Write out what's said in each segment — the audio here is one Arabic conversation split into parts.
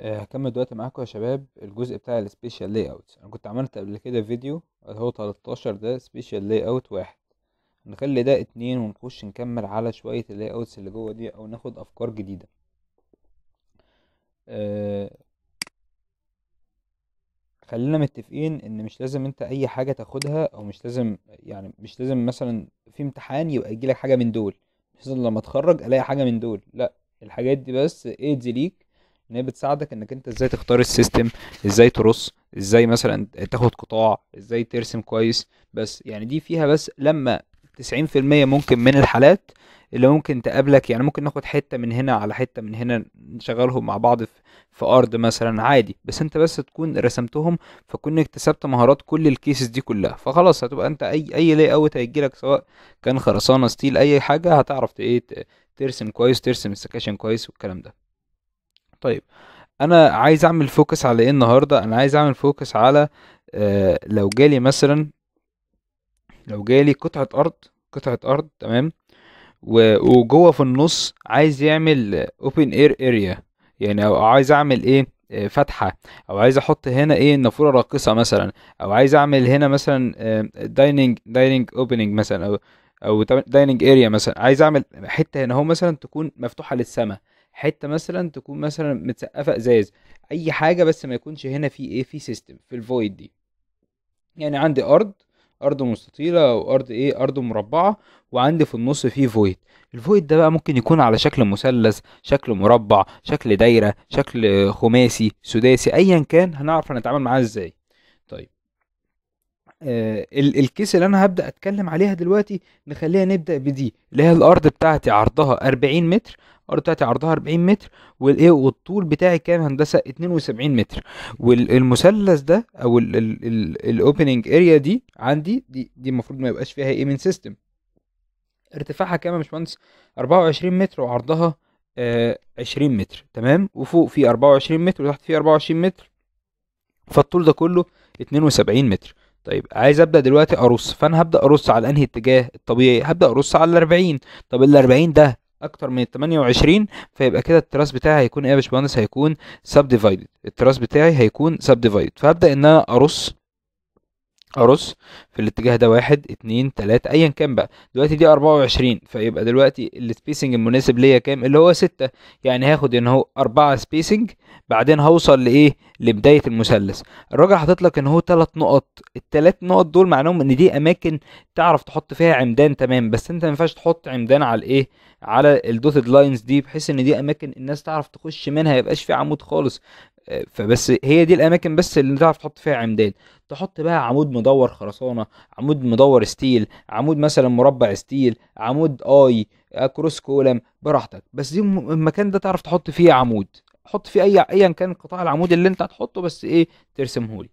آه، هكمل دلوقتي معاكم يا شباب الجزء بتاع السبيشال لاي اوت انا كنت عملت قبل كده فيديو هو 13 ده سبيشال لاي اوت واحد نخلي ده اتنين ونخش نكمل على شوية اللاي اوتس اللي جوه دي او ناخد افكار جديدة آه، خلينا متفقين ان مش لازم انت اي حاجة تاخدها او مش لازم يعني مش لازم مثلا في امتحان يبقى يجيلك حاجة من دول مش لازم لما اتخرج الاقي حاجة من دول لا الحاجات دي بس ايدز ليك ان هي بتساعدك انك انت ازاي تختار السيستم ازاي ترص ازاي مثلا تاخد قطاع ازاي ترسم كويس بس يعني دي فيها بس لما تسعين في المية ممكن من الحالات اللي ممكن تقابلك يعني ممكن ناخد حته من هنا على حته من هنا نشغلهم مع بعض في ارض مثلا عادي بس انت بس تكون رسمتهم فكون اكتسبت مهارات كل الكيسز دي كلها فخلاص هتبقى انت اي اي لاي اوت هيجيلك سواء كان خرسانه ستيل اي حاجه هتعرف ايه ترسم كويس ترسم السكاشن كويس والكلام ده طيب انا عايز اعمل فوكس على ايه النهارده انا عايز اعمل فوكس على آه لو جالي مثلا لو جالي قطعه ارض قطعه ارض تمام وجوه في النص عايز يعمل اوبن اير اريا يعني او عايز اعمل ايه آه، فتحه او عايز احط هنا ايه نافوره راقصه مثلا او عايز اعمل هنا مثلا دايننج دايننج اوبننج مثلا او او دايننج اريا مثلا عايز اعمل حته هنا اهو مثلا تكون مفتوحه للسماء حته مثلا تكون مثلا متسقفه ازاز اي حاجه بس ما يكونش هنا في ايه في سيستم في الفويد دي يعني عندي ارض ارض مستطيله وارض ايه ارض مربعه وعندي في النص فيه فويد الفويد ده بقى ممكن يكون على شكل مثلث شكل مربع شكل دايره شكل خماسي سداسي ايا كان هنعرف هنتعامل معاه ازاي آه، الكيس اللي انا هبدا اتكلم عليها دلوقتي نخليها نبدا بدي اللي هي الارض بتاعتي عرضها 40 متر الارض بتاعتي عرضها 40 متر والايه والطول بتاعي كام هندسه 72 متر والمثلث ده او الاوبننج اريا دي عندي دي دي المفروض ما يبقاش فيها ايه من سيستم ارتفاعها كام يا باشمهندس 24 متر وعرضها آه 20 متر تمام وفوق في 24 متر وتحت في 24 متر فالطول ده كله 72 متر طيب عايز ابدا دلوقتي ارص فانا هبدا ارص على انهي اتجاه الطبيعي هبدا ارص على ال 40 طب ال 40 ده اكتر من ال 28 فيبقى كده التراس بتاعي هيكون ايه يا باشمهندس هيكون سب ديفايدد التراس بتاعي هيكون سب ديفايدد فهبدا ان انا ارص ارص في الاتجاه ده واحد اتنين تلاتة ايا كان بقى دلوقتي دي اربعة وعشرين فيبقى دلوقتي السبيسنج المناسب ليا كام اللي هو ستة يعني هاخد ان هو اربعة سبيسنج بعدين هوصل لايه لبداية المثلث الراجل حاطط لك ان هو تلات نقط التلات نقط دول معناهم ان دي اماكن تعرف تحط فيها عمدان تمام بس انت ما ينفعش تحط عمدان على الايه على الدوتد لاينز دي بحيث ان دي اماكن الناس تعرف تخش منها ما يبقاش في عمود خالص فبس هي دي الاماكن بس اللي تعرف تحط فيها عمدان تحط بقى عمود مدور خرسانه عمود مدور ستيل عمود مثلا مربع ستيل عمود اي آه، كروس كولم براحتك بس دي المكان ده تعرف تحط فيه عمود حط فيه اي ايا كان قطاع العمود اللي انت هتحطه بس ايه ترسمه لي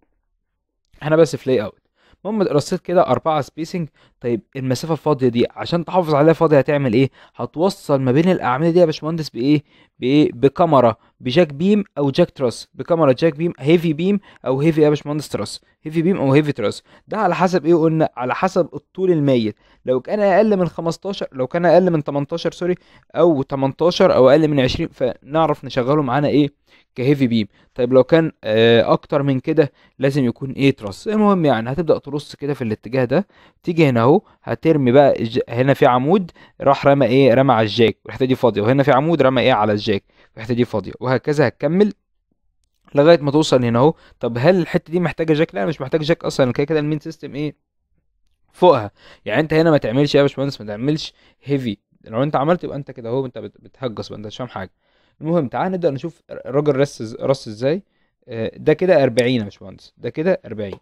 احنا بس في لاي اوت المهم رصيت كده اربعه سبيسنج طيب المسافه الفاضيه دي عشان تحافظ عليها فاضيه هتعمل ايه هتوصل ما بين الاعمده دي يا باشمهندس بايه بايه بكاميرا بجاك بيم او جاك تراس بكاميرا جاك بيم هيفي بيم او هيفي يا باشمهندس تراس هيفي بيم او هيفي تراس ده على حسب ايه قلنا على حسب الطول الميت لو كان اقل من 15 لو كان اقل من 18 سوري او 18 او اقل من 20 فنعرف نشغله معانا ايه كهيفي بيم طيب لو كان آه اكتر من كده لازم يكون ايه تراس المهم يعني هتبدا ترص كده في الاتجاه ده تيجي هنا اهو اهو هترمي بقى الج... هنا في عمود راح رمى ايه رمى على الجاك والحته دي فاضيه وهنا في عمود رمى ايه على الجاك والحته دي فاضيه وهكذا هتكمل لغايه ما توصل هنا اهو طب هل الحته دي محتاجه جاك لا مش محتاج جاك اصلا كده كده المين سيستم ايه فوقها يعني انت هنا ما تعملش يا باشمهندس ما تعملش هيفي لو انت عملت يبقى انت كده اهو انت بتهجص انت مش فاهم حاجه المهم تعال نبدا نشوف الراجل رص رص ازاي آه، ده كده 40 يا باشمهندس ده كده 40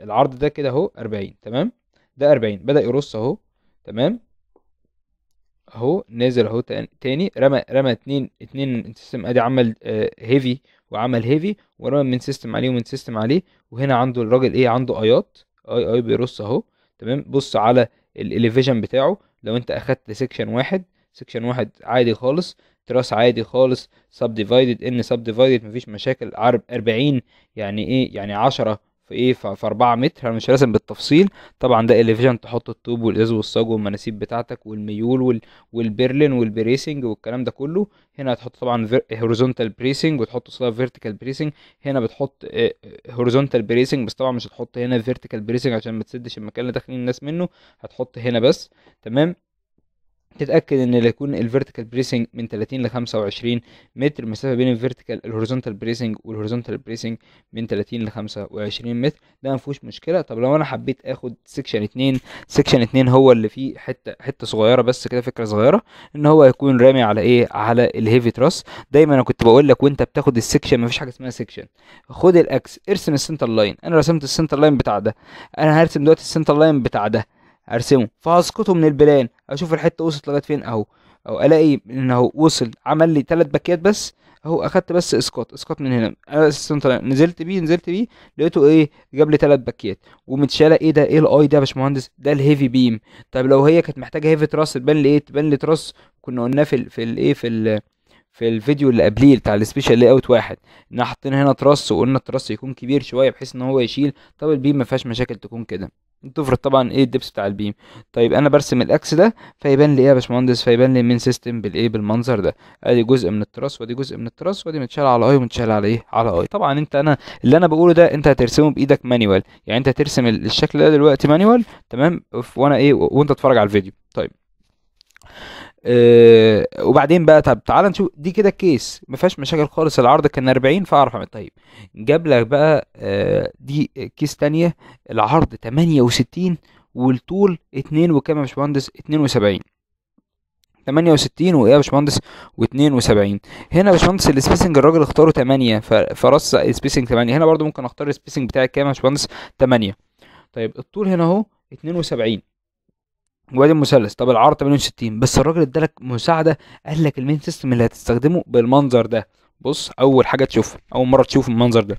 العرض ده كده اهو 40 تمام ده 40 بدأ يرص اهو تمام اهو نازل اهو تاني رمى رمى اتنين اتنين سيستم ادي عمل هيفي آه، وعمل هيفي ورمى من سيستم عليه ومن سيستم عليه وهنا عنده الراجل ايه عنده ايات اي اي بيرص اهو تمام بص على الاليفيجن بتاعه لو انت اخدت سيكشن واحد سيكشن واحد عادي خالص تراس عادي خالص سب ديفايدد ان سب ديفايدد مفيش مشاكل عرب 40 يعني ايه يعني 10 إيه، في ايه في 4 متر انا مش راسم بالتفصيل طبعا ده الليفيجن تحط الطوب والازو والصاج والمناسيب بتاعتك والميول وال... والبرلين والبريسنج والكلام ده كله هنا هتحط طبعا هوريزونتال بريسنج وتحط قصادها فيرتيكال بريسنج هنا بتحط هوريزونتال آه، آه، بريسنج بس طبعا مش هتحط هنا فيرتيكال بريسنج عشان ما تسدش المكان اللي داخلين الناس منه هتحط هنا بس تمام تتاكد ان اللي يكون الفيرتيكال بريسنج من 30 ل 25 متر مسافه بين الفيرتيكال الهوريزونتال بريسنج والهوريزونتال بريسنج من 30 ل 25 متر ده ما فيهوش مشكله طب لو انا حبيت اخد سكشن 2 سكشن 2 هو اللي فيه حته حته صغيره بس كده فكره صغيره ان هو هيكون رامي على ايه على الهيفي تراس دايما انا كنت بقول لك وانت بتاخد السكشن مفيش حاجه اسمها سكشن خد الاكس ارسم السنتر لاين انا رسمت السنتر لاين بتاع ده انا هرسم دلوقتي السنتر لاين بتاع ده ارسمه فهسقطه من البلان اشوف الحته وصلت لغايه فين اهو او الاقي انه وصل عمل لي ثلاث باكيات بس اهو اخدت بس اسقاط اسقاط من هنا انا أه، السنتر نزلت بيه نزلت بيه لقيته ايه جاب لي ثلاث باكيات ومتشاله ايه ده ايه الاي ده يا باشمهندس ده الهيفي بيم طب لو هي كانت محتاجه هيفي تراس تبان لي ايه تبان لي تراس كنا قلناه في ال في الايه في ال في الفيديو اللي قبليه بتاع السبيشال لاي اوت واحد ان حطينا هنا تراس وقلنا التراس يكون كبير شويه بحيث ان هو يشيل طب البيم ما فيهاش مشاكل تكون كده تفرض طبعا ايه الدبس بتاع البيم طيب انا برسم الاكس ده فيبان لي ايه يا باشمهندس فيبان لي المين سيستم بالايه بالمنظر ده ادي جزء من التراس ودي جزء من التراس ودي متشال على اي ومتشال على ايه على اي طبعا انت انا اللي انا بقوله ده انت هترسمه بايدك مانيوال يعني انت هترسم الشكل ده دلوقتي مانيوال تمام وانا ايه وانت تتفرج على الفيديو أه وبعدين بقى طب تعال نشوف دي كده الكيس ما فيهاش مشاكل خالص العرض كان 40 فاعرف اعمل طيب جاب لك بقى أه دي كيس ثانيه العرض 68 والطول 2 وكام يا باشمهندس 72 68 وايه يا باشمهندس و72 هنا يا باشمهندس السبيسنج الراجل اختاره 8 فرص سبيسنج 8 هنا برضو ممكن اختار السبيسنج بتاعي كام يا باشمهندس 8 طيب الطول هنا اهو 72 وادي المثلث طب العرض 68 بس الراجل ادالك مساعده قال لك المين سيستم اللي هتستخدمه بالمنظر ده بص اول حاجه تشوفها اول مره تشوف المنظر ده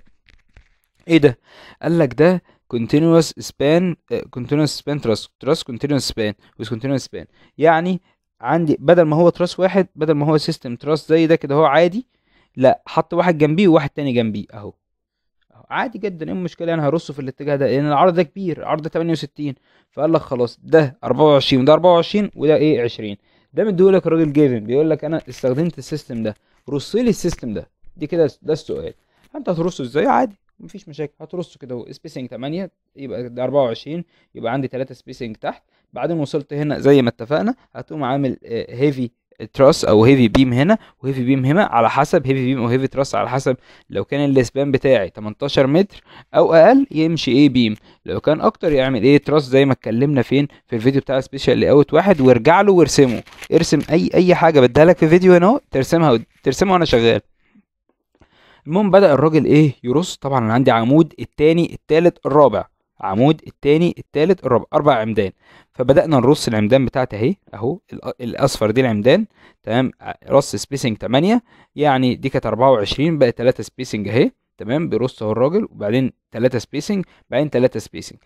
ايه ده قال لك ده كونتينوس سبان كونتينوس سبان تراس تراس كونتينوس سبان with كونتينوس سبان يعني عندي بدل ما هو تراس واحد بدل ما هو سيستم تراس زي ده كده هو عادي لا حط واحد جنبيه وواحد تاني جنبيه اهو عادي جدا ايه المشكله يعني هرصه في الاتجاه ده لان العرض ده كبير عرض 68 فقال لك خلاص ده 24 وده 24 وده ايه 20 ده مديهولك لك الراجل جيفن بيقول لك انا استخدمت السيستم ده رص لي السيستم ده دي كده ده السؤال انت هترصه ازاي عادي مفيش مشاكل هترصه كده اهو سبيسنج 8 يبقى ده 24 يبقى عندي 3 سبيسنج تحت بعدين وصلت هنا زي ما اتفقنا هتقوم عامل هيفي آه، تراس او هيفي بيم هنا وهيفي بيم هنا على حسب هيفي بيم او هيفي تراس على حسب لو كان السبان بتاعي 18 متر او اقل يمشي ايه بيم لو كان اكتر يعمل ايه تراس زي ما اتكلمنا فين في الفيديو بتاع سبيشال لي اوت واحد وارجع له وارسمه ارسم اي اي حاجه بديها لك في فيديو هنا اهو ترسمها ترسمها وانا شغال المهم بدا الراجل ايه يرص طبعا انا عندي عمود الثاني الثالث الرابع عمود التاني التالت الرابع اربع عمدان فبدانا نرص العمدان بتاعتي اهي اهو الاصفر دي العمدان تمام آه، رص سبيسنج 8 يعني دي كانت 24 بقت 3 سبيسنج اهي تمام بيرص اهو الراجل وبعدين 3 سبيسنج بعدين 3 سبيسنج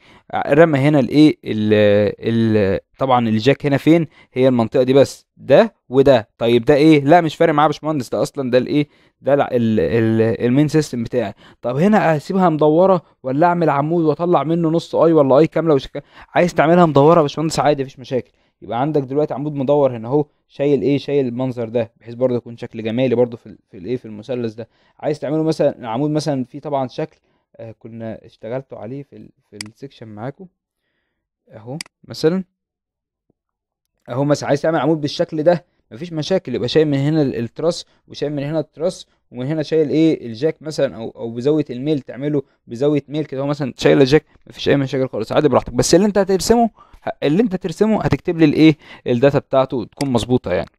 رمى هنا الايه ال طبعا الجاك هنا فين هي المنطقه دي بس ده وده طيب ده ايه لا مش فارق معاه يا باشمهندس ده اصلا ده الايه ده المين سيستم بتاعي طب هنا اسيبها مدوره ولا اعمل عمود واطلع منه نص اي ولا اي كامله وشك... عايز تعملها مدوره يا باشمهندس عادي مفيش مشاكل يبقى عندك دلوقتي عمود مدور هنا اهو شايل ايه شايل المنظر ده بحيث برضه يكون شكل جمالي برضه في في الايه في المثلث ده عايز تعمله مثلا العمود مثلا فيه طبعا شكل آه كنا اشتغلتوا عليه في ال في السكشن معاكم اهو مثلا اهو مثلا عايز تعمل عمود بالشكل ده مفيش مشاكل يبقى شايل من هنا التراس وشايل من هنا التراس ومن هنا شايل ايه الجاك مثلا او او بزاويه الميل تعمله بزاويه ميل كده هو مثلا شايل الجاك مفيش اي مشاكل خالص عادي براحتك بس اللي انت هترسمه اللي انت ترسمه هتكتب لي الايه الداتا بتاعته تكون مظبوطه يعني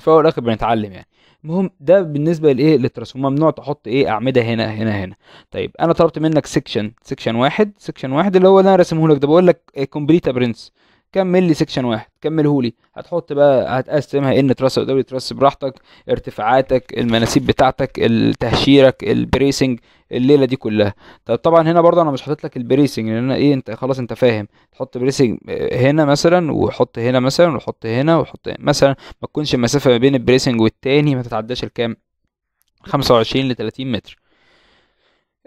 فهو الاخر بنتعلم يعني المهم ده بالنسبه لايه للترسم ممنوع تحط ايه اعمده هنا هنا هنا طيب انا طلبت منك سيكشن سيكشن واحد سيكشن واحد اللي هو اللي انا راسمه لك ده بقول لك كومبليت إيه، برنس كمل لي سيكشن واحد كمله لي هتحط بقى هتقسمها إيه، ان تراس ودوري تراس براحتك ارتفاعاتك المناسيب بتاعتك تهشيرك البريسنج الليله دي كلها طب طبعا هنا برضه انا مش حاطط لك البريسنج لان ايه انت خلاص انت فاهم تحط بريسنج هنا مثلا وحط هنا مثلا وحط هنا وحط هنا مثلا ما تكونش المسافه ما بين البريسنج والتاني ما تتعداش الكام 25 ل 30 متر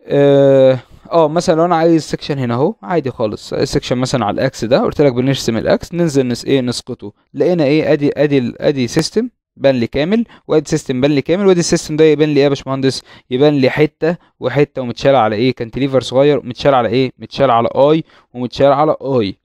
آه،, اه, مثلا لو انا عايز سكشن هنا اهو عادي خالص السكشن مثلا على الاكس ده قلت لك بنرسم الاكس ننزل نس ايه نسقطه لقينا ايه ادي ادي ادي سيستم بان لي كامل وادي سيستم بان لي كامل وادي السيستم ده يبان لي ايه يا باشمهندس يبان لي حته وحته ومتشال على ايه كانتليفر صغير متشال على ايه متشال على اي ومتشال على اي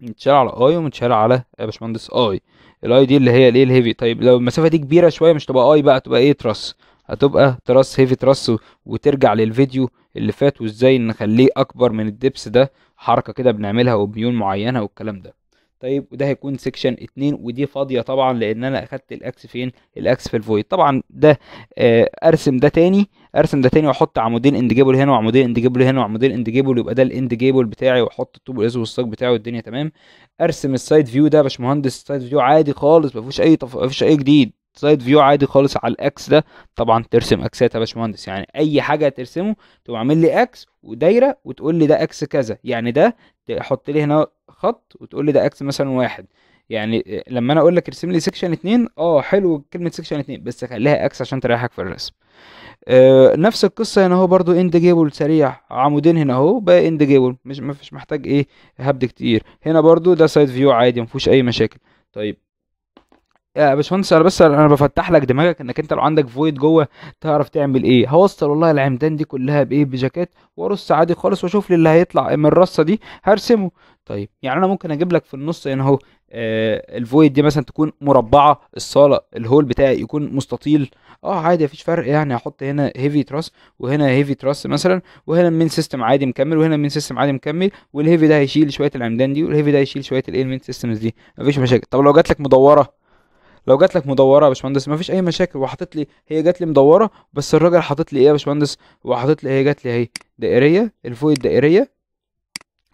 متشال على اي ومتشال على إيه يا باشمهندس اي الاي دي اللي هي الايه الهيفي طيب لو المسافه دي كبيره شويه مش تبقى اي بقى تبقى ايه تراس هتبقى تراس هيفي تراس وترجع للفيديو اللي فات وازاي نخليه اكبر من الدبس ده حركه كده بنعملها وبيون معينه والكلام ده طيب وده هيكون سيكشن 2 ودي فاضيه طبعا لان انا اخدت الاكس فين الاكس في الفويد طبعا ده آه، ارسم ده تاني ارسم ده تاني واحط عمودين اند جيبل هنا وعمودين اند جيبل هنا وعمودين اند جيبل يبقى ده الاند جيبل بتاعي واحط الطوب الازرق والصاج بتاعي والدنيا تمام ارسم السايد فيو ده يا باشمهندس السايد فيو عادي خالص ما فيهوش اي ما فيش اي جديد سايد فيو عادي خالص على الاكس ده طبعا ترسم اكسات يا باشمهندس يعني اي حاجه ترسمه تقوم عامل لي اكس ودايره وتقول لي ده اكس كذا يعني ده تحط لي هنا خط وتقول لي ده اكس مثلا واحد يعني لما انا اقول لك ارسم لي سكشن اتنين اه حلو كلمه سكشن اتنين بس خليها اكس عشان تريحك في الرسم آه نفس القصه هنا اهو برضو اند جيبل سريع عمودين هنا اهو بقى اند جيبل مش فيش محتاج ايه هبد كتير هنا برضو ده سايد فيو عادي مفيهوش اي مشاكل طيب يا باشمهندس انا بس انا بفتح لك دماغك انك انت لو عندك فويد جوه تعرف تعمل ايه هوصل والله العمدان دي كلها بايه بجاكات وارص عادي خالص واشوف لي اللي هيطلع من الرصه دي هرسمه طيب يعني انا ممكن اجيب لك في النص هنا اهو آه، الفويد دي مثلا تكون مربعه الصاله الهول بتاعي يكون مستطيل اه عادي مفيش فرق يعني احط هنا هيفي تراس وهنا هيفي تراس مثلا وهنا المين سيستم عادي مكمل وهنا المين سيستم عادي مكمل والهيفي ده هيشيل شويه العمدان دي والهيفي ده هيشيل شويه الايه المين سيستمز دي مفيش مشاكل طب لو جات لك مدوره لو جات لك مدوره يا باشمهندس مفيش اي مشاكل وحاطط لي هي جات لي مدوره بس الراجل حاطط لي ايه يا باشمهندس وحاطط لي هي جات لي اهي دائريه الفويد دائريه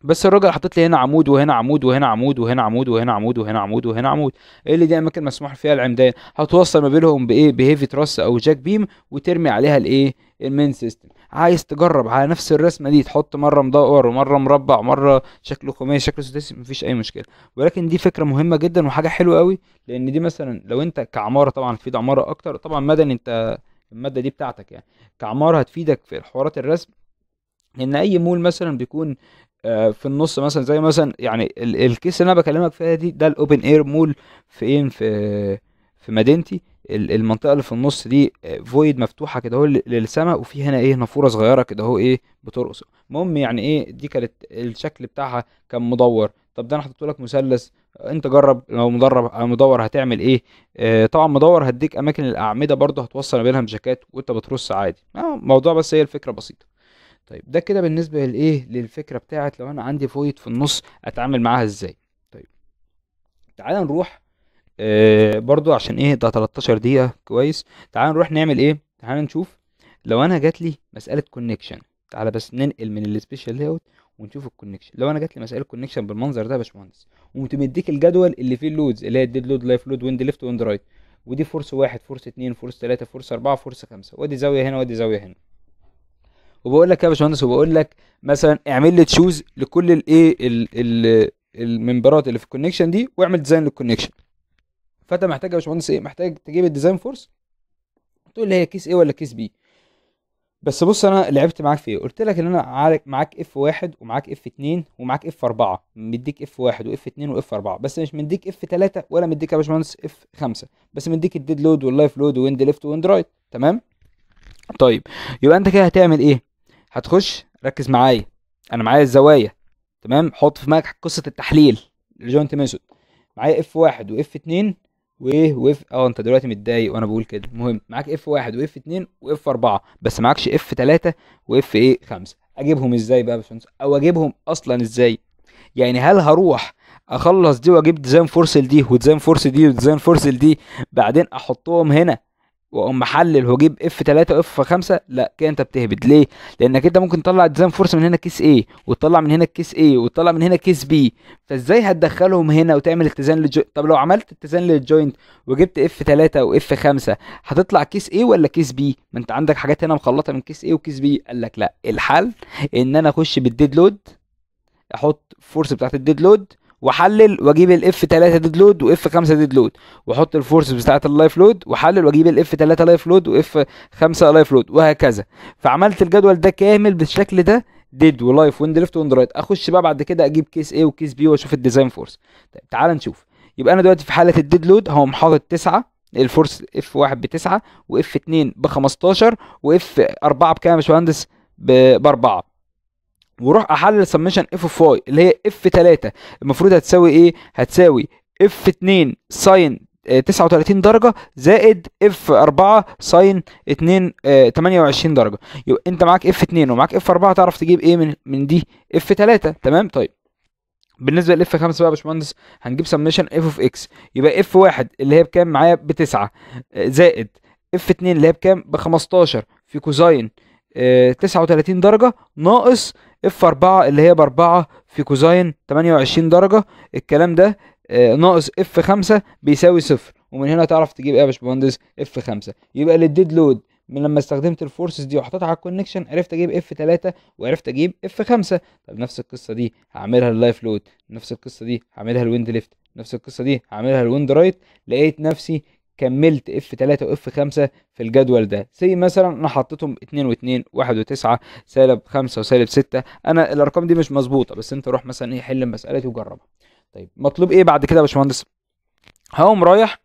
بس الراجل حاطط لي هنا عمود وهنا عمود وهنا عمود وهنا عمود وهنا عمود وهنا عمود وهنا عمود ايه اللي دي اماكن مسموح فيها العمدان هتوصل ما بينهم بايه بهيفي تراس او جاك بيم وترمي عليها الايه المين سيستم عايز تجرب على نفس الرسمه دي تحط مره مدور ومره مربع ومره شكله خماسي شكله سداسي مفيش اي مشكله ولكن دي فكره مهمه جدا وحاجه حلوه قوي لان دي مثلا لو انت كعماره طبعا في عماره اكتر طبعا مدني انت الماده دي بتاعتك يعني كعماره هتفيدك في حوارات الرسم ان اي مول مثلا بيكون آه، في النص مثلا زي مثلا يعني الكيس اللي انا بكلمك فيها دي ده الاوبن اير مول فين في في مدينتي المنطقه اللي في النص دي فويد آه، مفتوحه كده اهو للسماء وفي هنا ايه نافوره صغيره كده اهو ايه بترقص المهم يعني ايه دي كانت الشكل بتاعها كان مدور طب ده انا حطيت لك مثلث انت جرب لو مدرب آه، مدور هتعمل ايه آه طبعا مدور هديك اماكن الاعمده برضه هتوصل بينها مشاكات وانت بترص عادي آه موضوع بس هي الفكره بسيطه طيب ده كده بالنسبه لايه للفكره بتاعت لو انا عندي فويد في النص اتعامل معاها ازاي طيب تعال نروح آه برضو عشان ايه ده 13 دقيقه كويس تعال نروح نعمل ايه تعال نشوف لو انا جات لي مساله كونكشن تعال بس ننقل من السبيشال لاي ونشوف الكونكشن لو انا جات لي مساله كونكشن بالمنظر ده يا باشمهندس ومديك الجدول اللي فيه اللودز اللي هي الديد لود لايف لود ويند ليفت ويند رايت ودي فورس واحد فورس اتنين فورس تلاته فورس اربعه فورس خمسه وادي زاويه هنا وادي زاويه هنا وبقول لك يا باشمهندس وبقول لك مثلا اعمل لي تشوز لكل الايه الممبرات اللي في الكونكشن دي واعمل ديزاين للكونكشن فانت محتاج يا باشمهندس ايه محتاج تجيب الديزاين فورس تقول لي هي كيس ايه ولا كيس بي بس بص انا لعبت معاك في ايه قلت لك ان انا معاك اف واحد ومعاك اف اتنين ومعاك اف اربعة مديك اف واحد واف اتنين واف اربعة بس مش مديك اف تلاتة ولا مديك يا باشمهندس اف خمسة بس مديك الديد لود واللايف لود ويند ليفت ويند رايت تمام طيب يبقى انت كده هتعمل ايه هتخش ركز معايا انا معايا الزوايا تمام حط في دماغك قصه التحليل الجوينت ميثود معايا اف واحد واف اتنين وايه واف اه انت دلوقتي متضايق وانا بقول كده المهم معاك اف واحد واف اتنين واف اربعه بس معكش اف تلاته واف ايه خمسه اجيبهم ازاي بقى يا باشمهندس او اجيبهم اصلا ازاي يعني هل هروح اخلص دي واجيب ديزاين فورس دي وديزاين فورس دي وديزاين فورس دي بعدين احطهم هنا واقوم محلل واجيب اف 3 واف 5 لا كده انت بتهبد ليه لانك انت ممكن تطلع ديزاين فورس من هنا كيس ايه وتطلع من هنا كيس ايه وتطلع من هنا كيس بي فازاي هتدخلهم هنا وتعمل اتزان للجو... طب لو عملت اتزان للجوينت وجبت اف 3 واف 5 هتطلع كيس ايه ولا كيس بي ما انت عندك حاجات هنا مخلطه من كيس ايه وكيس بي قال لك لا الحل ان انا اخش بالديد لود احط فورس بتاعت الديد لود واحلل واجيب الاف 3 ديد لود واف 5 ديد لود واحط الفورس بتاعه اللايف لود واحلل واجيب الاف 3 لايف لود واف 5 لايف لود وهكذا فعملت الجدول ده كامل بالشكل ده ديد ولايف ويند ليفت ويند رايت اخش بقى بعد كده اجيب كيس ايه وكيس بي واشوف الديزاين فورس طيب تعال نشوف يبقى انا دلوقتي في حاله الديد لود هو محاطط 9 الفورس اف 1 ب 9 واف 2 ب 15 واف 4 بكام يا باشمهندس؟ ب 4 وروح احلل سمشن اف اوف واي اللي هي اف 3 المفروض هتساوي ايه هتساوي اف 2 ساين 39 درجة زائد اف 4 ساين 2 28 درجة يبقى انت معاك اف 2 ومعاك اف 4 تعرف تجيب ايه من من دي اف 3 تمام طيب بالنسبه لاف 5 بقى يا باشمهندس هنجيب سمشن اف اوف اكس يبقى اف 1 اللي هي بكام معايا ب 9 آه، زائد اف 2 اللي هي بكام ب 15 في كوزاين 39 آه، درجة ناقص اف 4 اللي هي ب 4 في كوزاين 28 درجة الكلام ده آه، ناقص اف 5 بيساوي صفر ومن هنا تعرف تجيب ايه يا باشمهندس اف 5 يبقى للديد لود من لما استخدمت الفورسز دي وحطيتها على الكونكشن عرفت اجيب اف 3 وعرفت اجيب اف 5 طب نفس القصه دي هعملها لللايف لود نفس القصه دي هعملها للويند ليفت نفس القصه دي هعملها للويند رايت لقيت نفسي كملت اف 3 واف 5 في الجدول ده زي مثلا انا حطيتهم 2 و2 1 و9 سالب 5 وسالب 6 انا الارقام دي مش مظبوطه بس انت روح مثلا ايه حل مسالتي وجربها طيب مطلوب ايه بعد كده يا باشمهندس هقوم رايح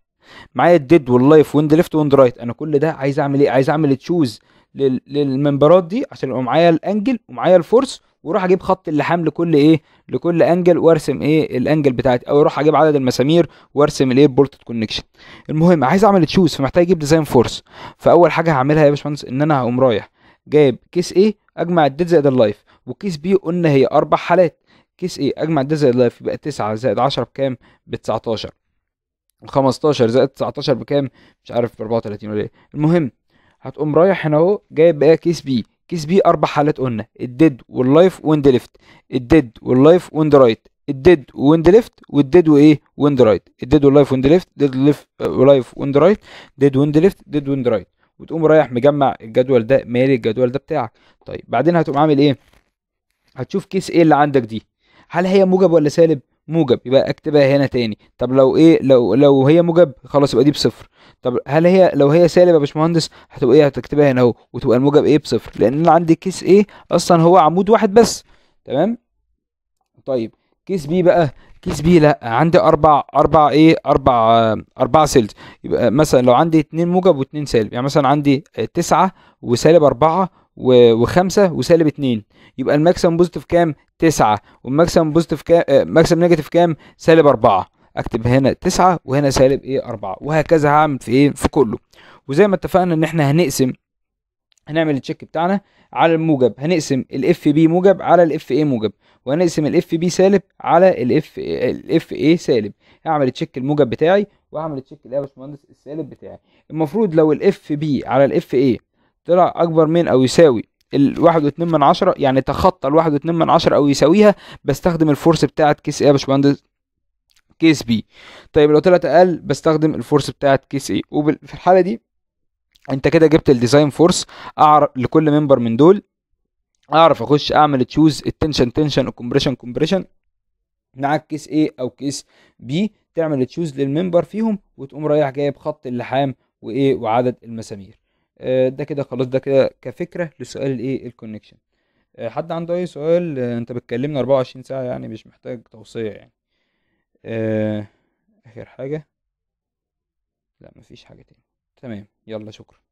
معايا الديد واللايف ويند ليفت ويند رايت انا كل ده عايز اعمل ايه عايز اعمل تشوز للمنبرات دي عشان يبقى معايا الانجل ومعايا الفورس واروح اجيب خط اللحام لكل ايه لكل انجل وارسم ايه الانجل بتاعتي او اروح اجيب عدد المسامير وارسم الايه بولت كونكشن المهم عايز اعمل تشوز فمحتاج اجيب ديزاين فورس فاول حاجه هعملها يا باشمهندس ان انا هقوم رايح جايب كيس ايه اجمع الديد زائد اللايف وكيس بي قلنا هي اربع حالات كيس ايه اجمع الديد زائد اللايف يبقى 9 زائد 10 بكام ب 19 15 زائد 19 بكام مش عارف ب 34 ولا ايه المهم هتقوم رايح هنا اهو جايب بقى كيس بي كيس بي اربع حالات قلنا الديد واللايف ويند ليفت الديد واللايف ويند رايت الديد ويند ليفت والديد وايه ويند رايت الديد واللايف ويند ليفت ديد ليفت ولايف ويند رايت ديد ويند ليفت ديد ويند رايت وتقوم رايح مجمع الجدول ده مالي الجدول ده بتاعك طيب بعدين هتقوم عامل ايه هتشوف كيس ايه اللي عندك دي هل هي موجب ولا سالب موجب يبقى اكتبها هنا تاني طب لو ايه لو لو هي موجب خلاص يبقى دي بصفر طب هل هي لو هي سالب يا باشمهندس هتبقى ايه هتكتبها هنا اهو وتبقى الموجب ايه بصفر لان انا عندي كيس ايه اصلا هو عمود واحد بس تمام طيب كيس بي بقى كيس بي لا عندي اربع اربع ايه اربع اربع سيلز يبقى مثلا لو عندي اتنين موجب واتنين سالب يعني مثلا عندي تسعة وسالب اربعة وخمسة وسالب اتنين يبقى الماكسيمم بوزيتيف كام تسعة والماكسيمم بوزيتيف كام آه، ماكسيمم نيجاتيف كام سالب أربعة اكتب هنا تسعة وهنا سالب ايه أربعة وهكذا هعمل في ايه في كله وزي ما اتفقنا ان احنا هنقسم هنعمل التشيك بتاعنا على الموجب هنقسم الاف بي موجب على الاف اي موجب وهنقسم الاف بي سالب على الاف الاف اي سالب هعمل تشيك الموجب بتاعي وهعمل تشيك يا باشمهندس السالب بتاعي المفروض لو الاف بي على الاف اي طلع اكبر من او يساوي الواحد واتنين من عشرة يعني تخطى الواحد واتنين من عشرة او يساويها بستخدم الفورس بتاعت كيس ايه يا باشمهندس كيس بي طيب لو طلعت اقل بستخدم الفورس بتاعت كيس ايه وفي الحالة دي انت كده جبت الديزاين فورس اعرف لكل ممبر من دول اعرف اخش اعمل تشوز التنشن تنشن والكمبريشن كومبريشن معاك كيس ايه او كيس بي تعمل تشوز للممبر فيهم وتقوم رايح جايب خط اللحام وايه وعدد المسامير آه، ده كده خلاص ده كده كفكره لسؤال الايه الكونكشن آه، حد عنده اي سؤال آه، انت بتكلمنا 24 ساعه يعني مش محتاج توصيه يعني اخر حاجه لا مفيش حاجه تاني تمام يلا شكرا